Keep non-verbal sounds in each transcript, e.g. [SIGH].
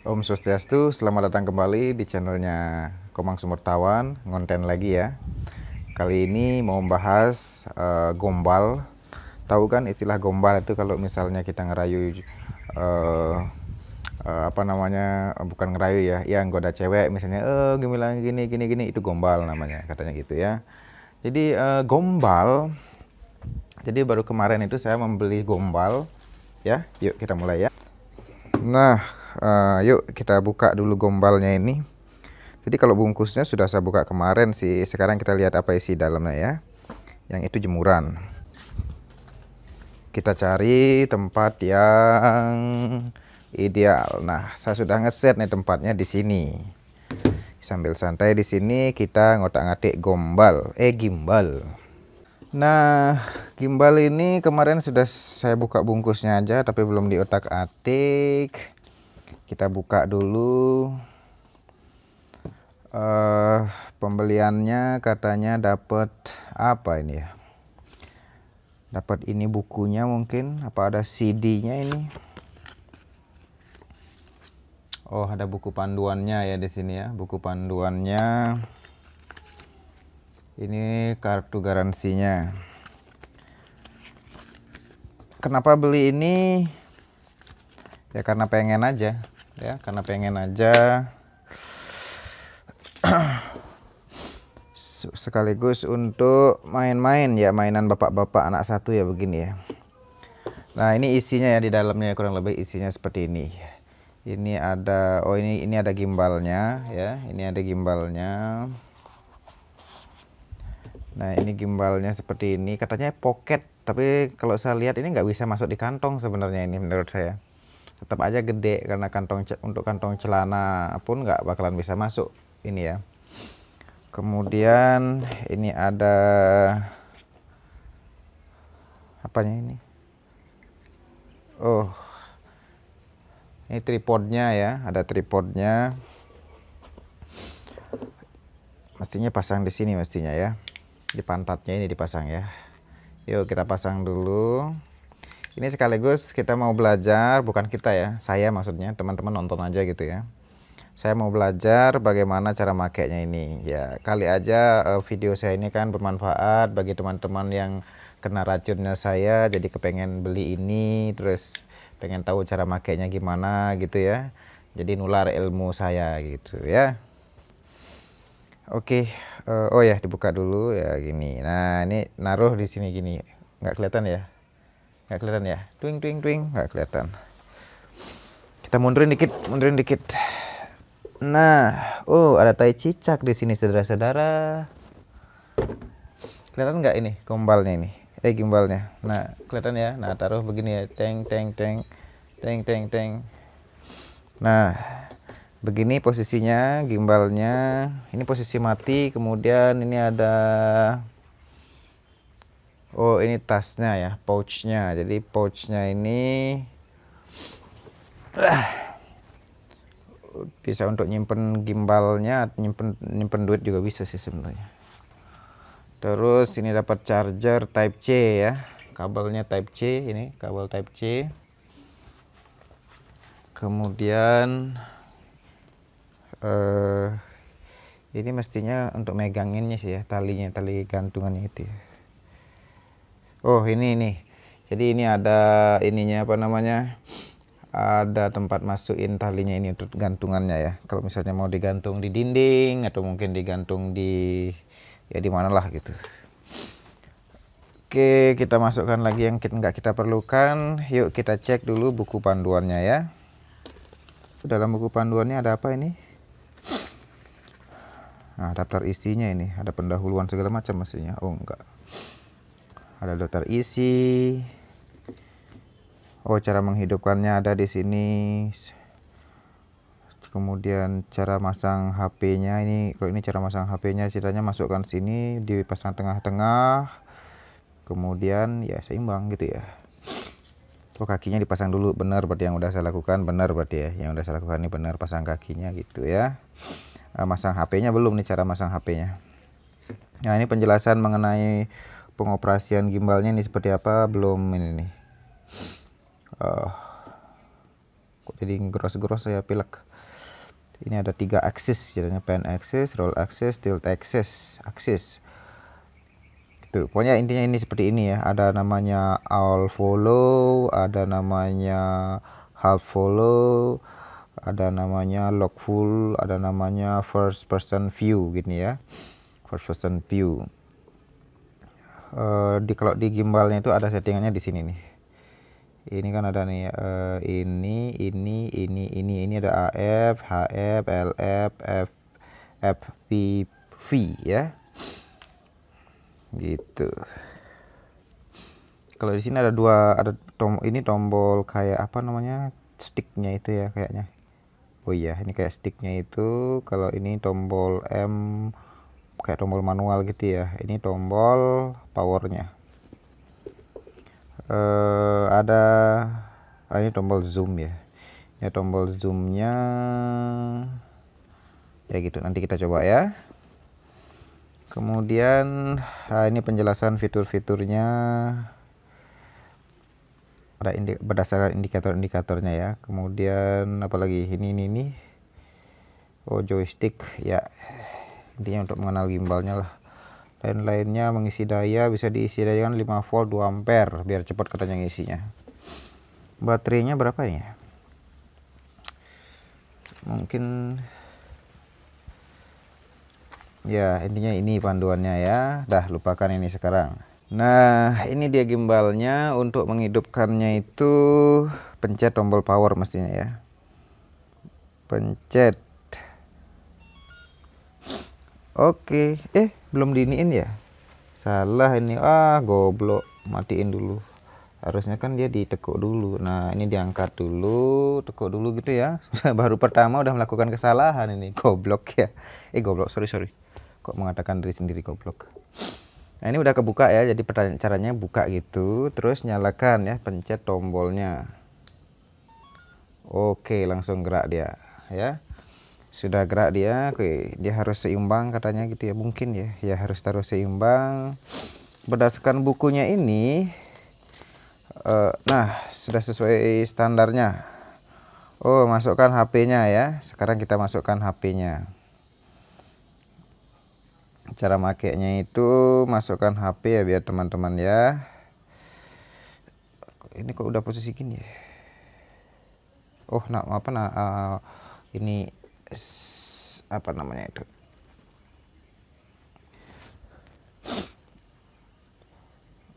Om Swastiastu, selamat datang kembali di channelnya Komang Sumertawan, ngonten lagi ya. Kali ini mau membahas uh, gombal. Tahu kan istilah gombal itu kalau misalnya kita ngerayu uh, uh, apa namanya bukan ngerayu ya, ya goda cewek misalnya, eh gini gini gini gini itu gombal namanya katanya gitu ya. Jadi uh, gombal. Jadi baru kemarin itu saya membeli gombal ya. Yuk kita mulai ya. Nah, uh, yuk kita buka dulu gombalnya ini. Jadi kalau bungkusnya sudah saya buka kemarin sih. Sekarang kita lihat apa isi dalamnya ya. Yang itu jemuran. Kita cari tempat yang ideal. Nah, saya sudah ngeset nih tempatnya di sini. Sambil santai di sini kita ngotak-ngatik gombal, eh gimbal. Nah, gimbal ini kemarin sudah saya buka bungkusnya aja tapi belum diotak-atik kita buka dulu uh, pembeliannya katanya dapat apa ini ya dapat ini bukunya mungkin apa ada CD-nya ini Oh ada buku panduannya ya di sini ya buku panduannya ini kartu garansinya kenapa beli ini ya karena pengen aja ya karena pengen aja [CLEARS THROAT] sekaligus untuk main-main ya mainan bapak-bapak anak satu ya begini ya nah ini isinya ya di dalamnya ya, kurang lebih isinya seperti ini ini ada oh ini ini ada gimbalnya ya ini ada gimbalnya nah ini gimbalnya seperti ini katanya pocket tapi kalau saya lihat ini nggak bisa masuk di kantong sebenarnya ini menurut saya tetap aja gede karena kantong untuk kantong celana pun nggak bakalan bisa masuk ini ya kemudian ini ada apanya ini oh ini tripodnya ya ada tripodnya mestinya pasang di sini mestinya ya di pantatnya ini dipasang ya yuk kita pasang dulu ini sekaligus kita mau belajar, bukan kita ya, saya maksudnya teman-teman nonton aja gitu ya. Saya mau belajar bagaimana cara makainya ini. Ya, kali aja eh, video saya ini kan bermanfaat bagi teman-teman yang kena racunnya saya jadi kepengen beli ini terus pengen tahu cara makainya gimana gitu ya. Jadi nular ilmu saya gitu ya. Oke, okay. uh, eh, oh ya dibuka dulu ya gini. Nah, ini naruh di sini gini. nggak kelihatan ya? nggak kelihatan ya twing twing twing nggak kelihatan kita mundurin dikit mundurin dikit nah oh ada tai cicak di sini saudara-saudara kelihatan nggak ini gombalnya ini eh gimbalnya nah kelihatan ya nah taruh begini ya teng teng teng teng teng teng nah begini posisinya gimbalnya ini posisi mati kemudian ini ada oh ini tasnya ya pouchnya jadi pouchnya ini [SIGHS] bisa untuk nyimpen gimbalnya nyimpen nyimpen duit juga bisa sih sebenarnya terus ini dapat charger type C ya kabelnya type C ini kabel type C kemudian eh, ini mestinya untuk meganginnya sih ya talinya tali gantungannya itu ya oh ini ini, jadi ini ada ininya apa namanya ada tempat masukin talinya ini untuk gantungannya ya kalau misalnya mau digantung di dinding atau mungkin digantung di ya di manalah gitu Oke kita masukkan lagi yang kita nggak kita perlukan yuk kita cek dulu buku panduannya ya dalam buku panduannya ada apa ini nah daftar isinya ini ada pendahuluan segala macam maksudnya. oh enggak ada dokter isi oh cara menghidupkannya ada di sini kemudian cara masang HP-nya ini kalau ini cara masang HP-nya ceritanya masukkan sini di pasang tengah-tengah kemudian ya seimbang gitu ya oh kakinya dipasang dulu benar berarti yang udah saya lakukan benar berarti ya yang udah saya lakukan ini benar pasang kakinya gitu ya eh, masang HP-nya belum nih cara masang HP-nya nah ini penjelasan mengenai pengoperasian gimbalnya ini seperti apa belum ini nih uh, kok jadi gross-gross saya pilek ini ada tiga axis jadinya pan axis roll axis tilt axis axis itu pokoknya intinya ini seperti ini ya ada namanya all follow ada namanya half follow ada namanya lock full ada namanya first person view gini ya first person view Eh, di kalau di gimbalnya itu ada settingannya di sini nih ini kan ada nih uh, ini ini ini ini ini ada AF HF LF F FPV ya gitu kalau di sini ada dua ada tom ini tombol kayak apa namanya sticknya itu ya kayaknya oh iya ini kayak sticknya itu kalau ini tombol M kayak tombol manual gitu ya ini tombol powernya uh, ada ah, ini tombol zoom ya ini tombol zoomnya ya gitu nanti kita coba ya kemudian ah, ini penjelasan fitur-fiturnya ada indi berdasarkan indikator-indikatornya ya kemudian apalagi ini ini ini oh joystick ya intinya untuk mengenal gimbalnya lah lain-lainnya mengisi daya bisa diisi daya kan 5 volt 2 ampere biar cepat katanya ngisinya baterainya berapa ya mungkin ya intinya ini panduannya ya dah lupakan ini sekarang nah ini dia gimbalnya untuk menghidupkannya itu pencet tombol power mestinya ya pencet Oke, eh belum diiniin ya? Salah ini. Ah, goblok. Matiin dulu. Harusnya kan dia ditekuk dulu. Nah, ini diangkat dulu, tekuk dulu gitu ya. [LAUGHS] Baru pertama udah melakukan kesalahan ini. Goblok ya. Eh goblok, sorry sorry. Kok mengatakan diri sendiri goblok. Nah, ini udah kebuka ya. Jadi caranya buka gitu, terus nyalakan ya, pencet tombolnya. Oke, langsung gerak dia ya sudah gerak dia oke dia harus seimbang katanya gitu ya mungkin ya ya harus taruh seimbang berdasarkan bukunya ini uh, nah sudah sesuai standarnya Oh masukkan HP-nya ya sekarang kita masukkan HP-nya cara makainya itu masukkan HP ya biar teman-teman ya ini kok udah posisi gini ya oh nah apa nah uh, ini apa namanya itu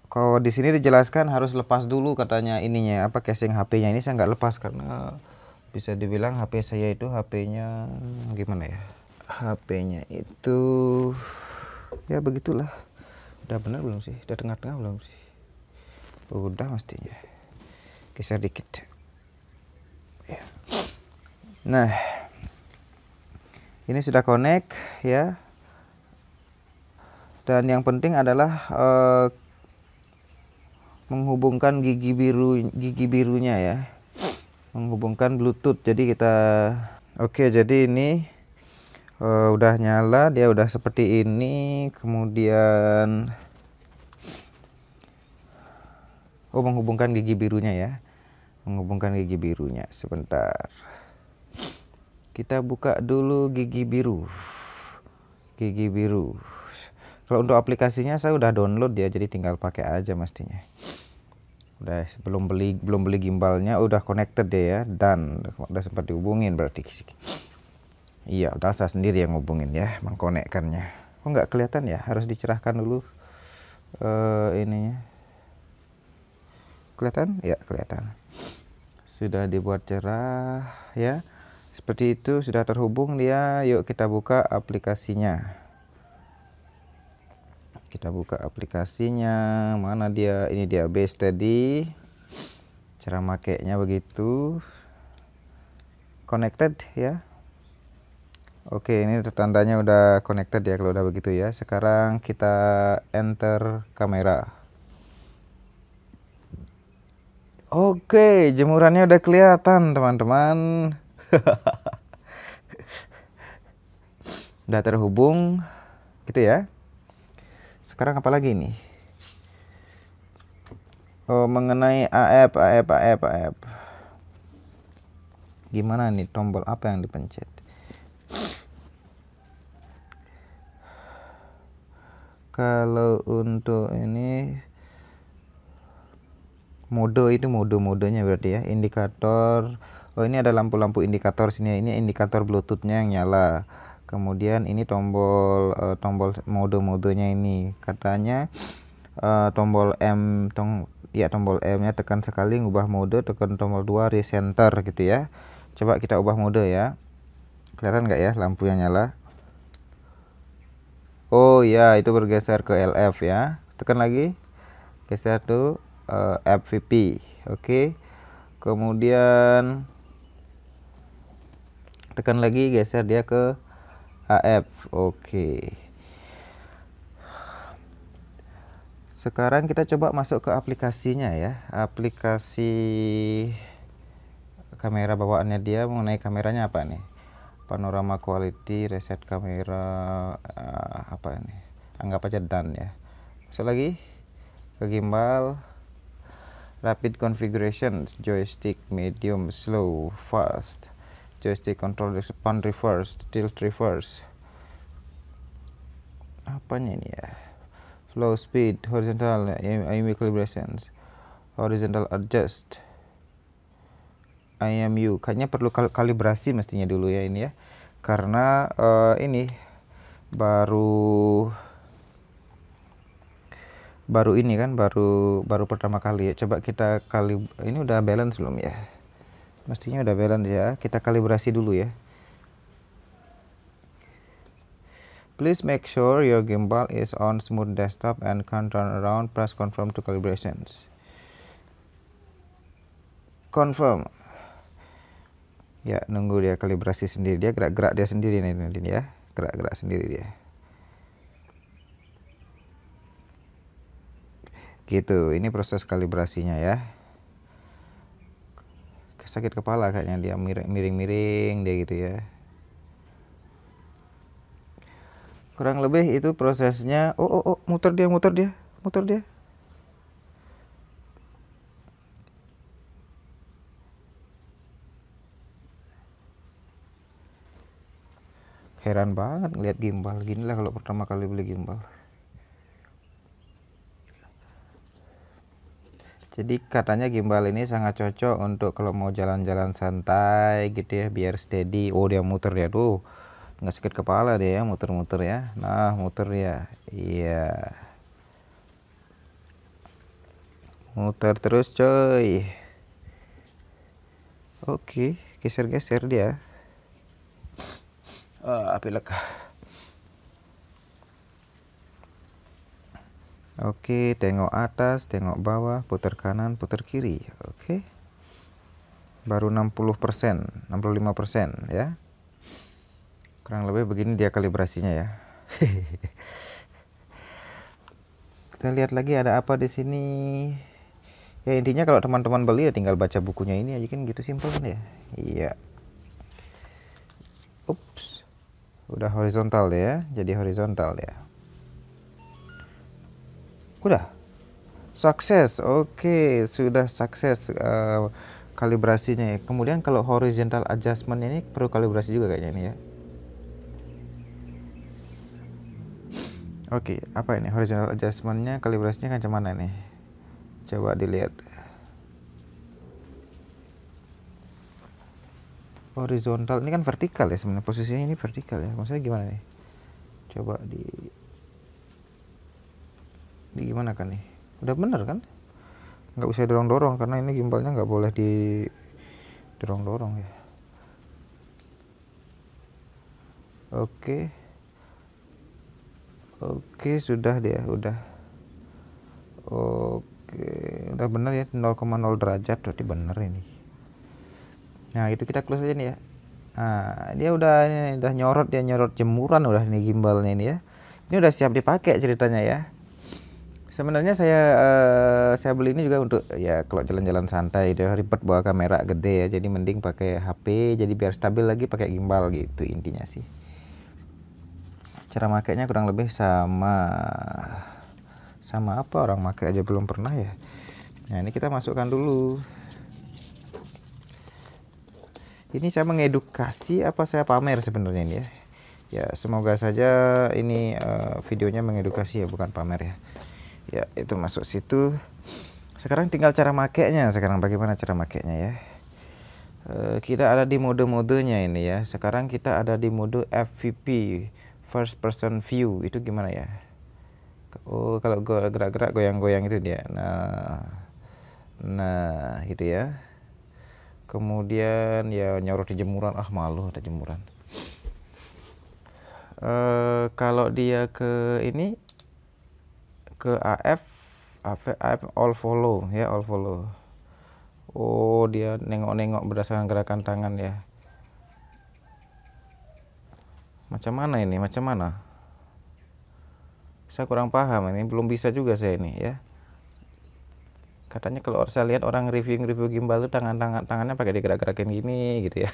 kalau di sini dijelaskan harus lepas dulu katanya ininya apa casing HP-nya ini saya nggak lepas karena bisa dibilang HP saya itu HP-nya gimana ya HP-nya itu ya begitulah udah benar belum sih udah tengah-tengah belum sih udah mestinya geser dikit ya nah ini sudah connect ya dan yang penting adalah uh, menghubungkan gigi biru gigi birunya ya menghubungkan bluetooth jadi kita oke jadi ini uh, udah nyala dia udah seperti ini kemudian oh menghubungkan gigi birunya ya menghubungkan gigi birunya sebentar kita buka dulu gigi biru gigi biru kalau untuk aplikasinya saya udah download ya jadi tinggal pakai aja mestinya udah belum beli belum beli gimbalnya udah connected deh ya dan udah sempat dihubungin berarti iya udah saya sendiri yang hubungin ya mengkonekkannya kok nggak kelihatan ya harus dicerahkan dulu uh, ininya kelihatan ya kelihatan sudah dibuat cerah ya seperti itu sudah terhubung dia. Yuk kita buka aplikasinya. Kita buka aplikasinya. Mana dia? Ini dia base tadi. Cara makainya begitu. Connected ya. Oke, ini tandanya udah connected ya kalau udah begitu ya. Sekarang kita enter kamera. Oke, jemurannya udah kelihatan teman-teman. [LAUGHS] udah terhubung gitu ya sekarang apa lagi nih oh, mengenai AF AF AF AF gimana nih tombol apa yang dipencet kalau untuk ini mode itu mode modenya berarti ya indikator oh ini ada lampu-lampu indikator sini ya. ini indikator bluetoothnya yang nyala kemudian ini tombol uh, tombol mode-modenya ini katanya uh, tombol M tong ya tombol M nya tekan sekali ngubah mode tekan tombol 2 recenter gitu ya coba kita ubah mode ya kelihatan nggak ya lampu yang nyala Oh ya itu bergeser ke LF ya tekan lagi geser tuh uh, eh, FVP oke okay. kemudian tekan lagi geser dia ke AF oke sekarang kita coba masuk ke aplikasinya ya aplikasi kamera bawaannya dia mengenai kameranya apa nih panorama quality reset kamera uh, apa ini anggap aja done ya masuk lagi ke gimbal rapid configuration joystick medium slow fast joystick control expand reverse tilt reverse apanya ini ya flow speed horizontal aim equilibration horizontal adjust IMU kayaknya perlu kal kalibrasi mestinya dulu ya ini ya karena uh, ini baru baru ini kan baru baru pertama kali ya coba kita kali ini udah balance belum ya Mestinya udah balance ya. Kita kalibrasi dulu ya. Please make sure your gimbal is on smooth desktop and can turn around. Press confirm to calibrations. Confirm. Ya, nunggu dia kalibrasi sendiri. Dia gerak-gerak dia sendiri nih, nih ya. Gerak-gerak sendiri dia. Gitu, ini proses kalibrasinya ya sakit kepala kayaknya dia miring-miring dia gitu ya kurang lebih itu prosesnya oh oh oh muter dia muter dia muter dia heran banget ngeliat gimbal gini lah kalau pertama kali beli gimbal jadi katanya gimbal ini sangat cocok untuk kalau mau jalan-jalan santai gitu ya biar steady oh dia muter ya tuh nggak sakit kepala dia ya muter-muter ya nah muter ya iya muter terus coy oke geser-geser dia ah lekah. Oke, tengok atas, tengok bawah, putar kanan, putar kiri. Oke. Baru 60%, 65% ya. Kurang lebih begini dia kalibrasinya ya. [LAUGHS] Kita lihat lagi ada apa di sini. Ya intinya kalau teman-teman beli ya tinggal baca bukunya ini aja kan gitu simpel kan ya. Iya. Ups. Udah horizontal ya, jadi horizontal ya udah sukses oke okay. sudah sukses uh, kalibrasinya ya. kemudian kalau horizontal adjustment ini perlu kalibrasi juga kayaknya ini ya oke okay. apa ini horizontal adjustmentnya kalibrasinya kan cuman ini coba dilihat horizontal ini kan vertikal ya sebenarnya posisinya ini vertikal ya maksudnya gimana nih coba di di gimana kan nih? Udah bener kan? Nggak usah dorong-dorong karena ini gimbalnya nggak boleh di dorong-dorong ya. Oke. Oke, sudah dia, udah. Oke, udah bener ya 0,0 derajat berarti bener ini. Nah, itu kita close aja nih ya. Nah, dia udah ini udah nyorot dia nyorot jemuran udah ini gimbalnya ini ya. Ini udah siap dipakai ceritanya ya. Sebenarnya saya uh, saya beli ini juga untuk ya kalau jalan-jalan santai itu ribet bawa kamera gede ya. Jadi mending pakai HP jadi biar stabil lagi pakai gimbal gitu intinya sih. Cara makainya kurang lebih sama sama apa orang pakai aja belum pernah ya. Nah, ini kita masukkan dulu. Ini saya mengedukasi apa saya pamer sebenarnya ini ya. Ya, semoga saja ini uh, videonya mengedukasi ya bukan pamer ya ya itu masuk situ sekarang tinggal cara makainya sekarang bagaimana cara makainya ya e, kita ada di mode-modenya ini ya sekarang kita ada di mode FVP first person view itu gimana ya oh kalau gerak-gerak goyang-goyang itu dia nah nah gitu ya kemudian ya nyorot di jemuran ah malu ada jemuran e, kalau dia ke ini ke AF AF, AF all follow ya all follow Oh dia nengok-nengok berdasarkan gerakan tangan ya macam mana ini macam mana saya kurang paham ini belum bisa juga saya ini ya katanya kalau saya lihat orang review-review gimbal itu tangan-tangan tangannya pakai digerak-gerakin gini gitu ya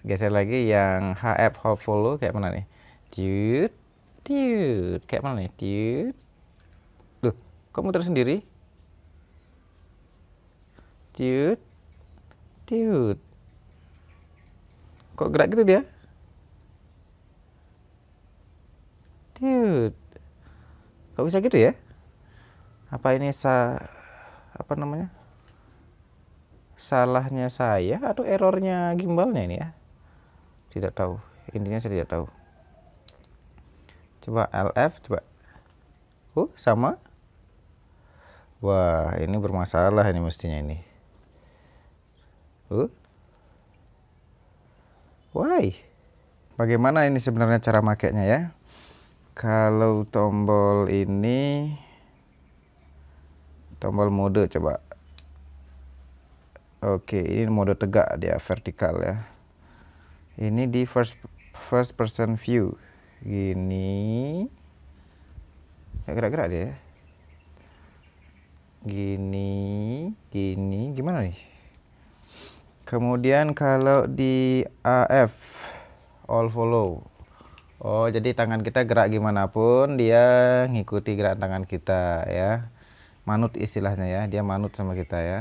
[LAUGHS] geser lagi yang HF hold Follow kayak mana nih ciut tiut kayak mana nih tiut tuh kok muter sendiri tiut tiut kok gerak gitu dia tiut kok bisa gitu ya apa ini sa apa namanya salahnya saya atau errornya gimbalnya ini ya tidak tahu intinya saya tidak tahu coba LF coba oh uh, sama wah ini bermasalah ini mestinya ini uh why bagaimana ini sebenarnya cara makainya ya kalau tombol ini tombol mode coba Oke, ini mode tegak dia vertikal ya. Ini di first first person view gini nggak gerak-gerak deh ya. gini gini gimana nih kemudian kalau di AF all follow Oh jadi tangan kita gerak gimana pun dia ngikuti gerak tangan kita ya manut istilahnya ya dia manut sama kita ya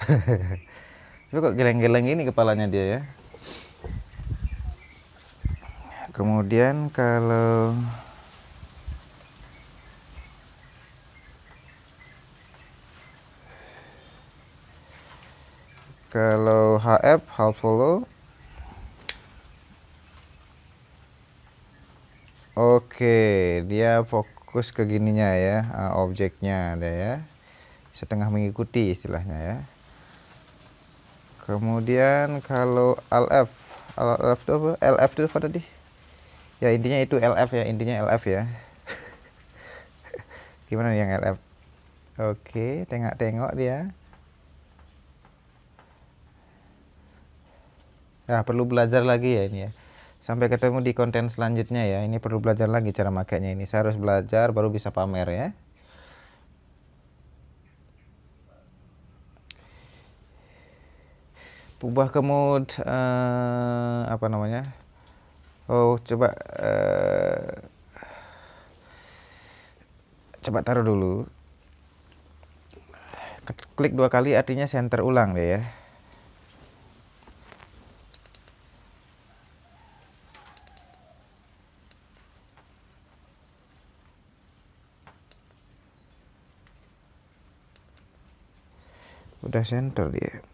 [LAUGHS] tapi kok geleng-geleng ini kepalanya dia ya kemudian kalau kalau HF half follow Oke, dia fokus ke gininya ya, eh, objeknya ada ya. Setengah mengikuti istilahnya ya. Kemudian kalau LF, LF itu apa? LF itu apa tadi? ya intinya itu LF ya intinya LF ya [LAUGHS] gimana nih yang LF oke tengok-tengok dia nah perlu belajar lagi ya ini ya sampai ketemu di konten selanjutnya ya ini perlu belajar lagi cara makainya ini saya harus belajar baru bisa pamer ya ubah ke mode uh, apa namanya oh coba uh, coba taruh dulu klik dua kali artinya center ulang deh ya udah center dia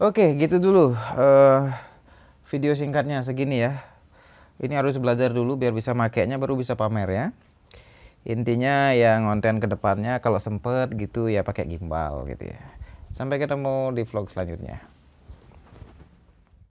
Oke, gitu dulu uh, video singkatnya segini ya. Ini harus belajar dulu biar bisa makainya baru bisa pamer ya. Intinya ya konten kedepannya kalau sempet gitu ya pakai gimbal gitu ya. Sampai ketemu di vlog selanjutnya.